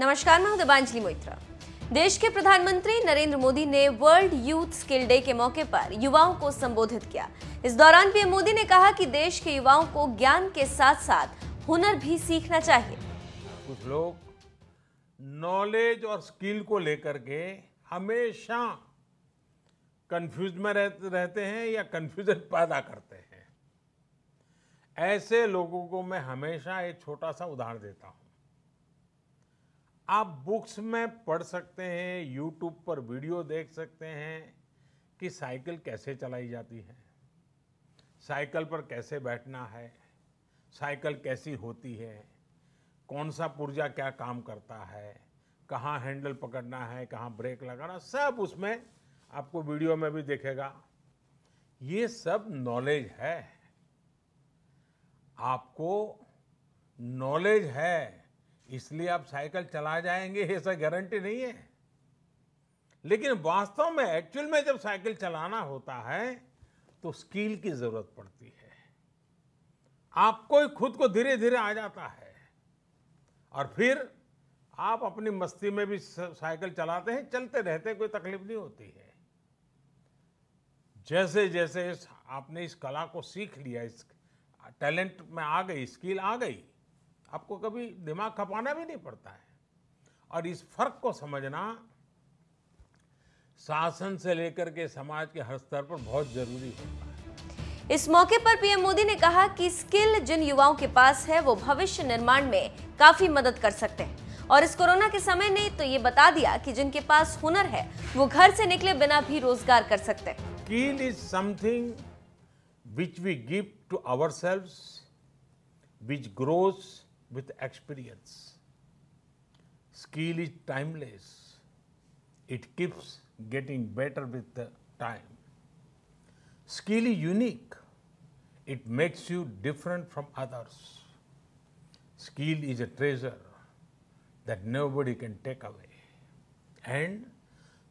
नमस्कार मैं दीपांजलि मोइत्रा देश के प्रधानमंत्री नरेंद्र मोदी ने वर्ल्ड यूथ स्किल डे के मौके पर युवाओं को संबोधित किया इस दौरान पीएम मोदी ने कहा कि देश के युवाओं को ज्ञान के साथ साथ हुनर भी सीखना चाहिए कुछ लोग नॉलेज और स्किल को लेकर के हमेशा कंफ्यूज में रहते हैं या कंफ्यूजन पैदा करते हैं ऐसे लोगों को मैं हमेशा एक छोटा सा उदाहरण देता हूं आप बुक्स में पढ़ सकते हैं यूट्यूब पर वीडियो देख सकते हैं कि साइकिल कैसे चलाई जाती है साइकिल पर कैसे बैठना है साइकिल कैसी होती है कौन सा पुर्जा क्या काम करता है कहाँ हैंडल पकड़ना है कहाँ ब्रेक लगाना सब उसमें आपको वीडियो में भी देखेगा ये सब नॉलेज है आपको नॉलेज है इसलिए आप साइकिल चला जाएंगे ऐसा गारंटी नहीं है लेकिन वास्तव में एक्चुअल में जब साइकिल चलाना होता है तो स्किल की जरूरत पड़ती है आपको ही खुद को धीरे धीरे आ जाता है और फिर आप अपनी मस्ती में भी साइकिल चलाते हैं चलते रहते कोई तकलीफ नहीं होती है जैसे जैसे इस, आपने इस कला को सीख लिया इस टैलेंट में आ गई स्किल आ गई आपको कभी दिमाग खपाना भी नहीं पड़ता है और इस फर्क को समझना शासन से लेकर के समाज के हर स्तर पर बहुत जरूरी होता है इस मौके पर पीएम मोदी ने कहा कि स्किल जिन युवाओं के पास है वो भविष्य निर्माण में काफी मदद कर सकते हैं और इस कोरोना के समय ने तो ये बता दिया कि जिनके पास हुनर है वो घर से निकले बिना भी रोजगार कर सकते हैं skill is something which we give to our selves which growth with experience. Skill is timeless. It keeps getting better with the time. Skill is unique. It makes you different from others. Skill is a treasure that nobody can take away. And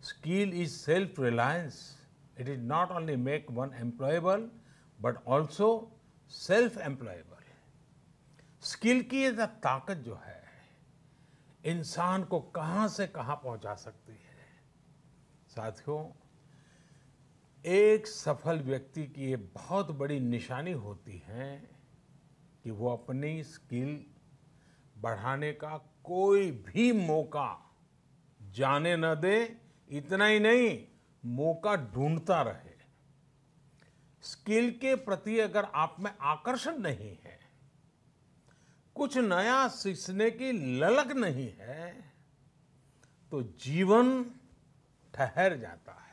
skill is self-reliance. It is not only make one employable, but also self-employable. Skill की ताकत जो है इंसान को कहां से कहां पहुंचा सकती है साथियों एक सफल व्यक्ति की ये बहुत बड़ी निशानी होती है कि वो अपनी स्किल बढ़ाने का कोई भी मौका जाने न दे इतना ही नहीं मौका ढूंढता रहे स्किल के प्रति अगर आप में आकर्षण नहीं है कुछ नया सीखने की ललक नहीं है तो जीवन ठहर जाता है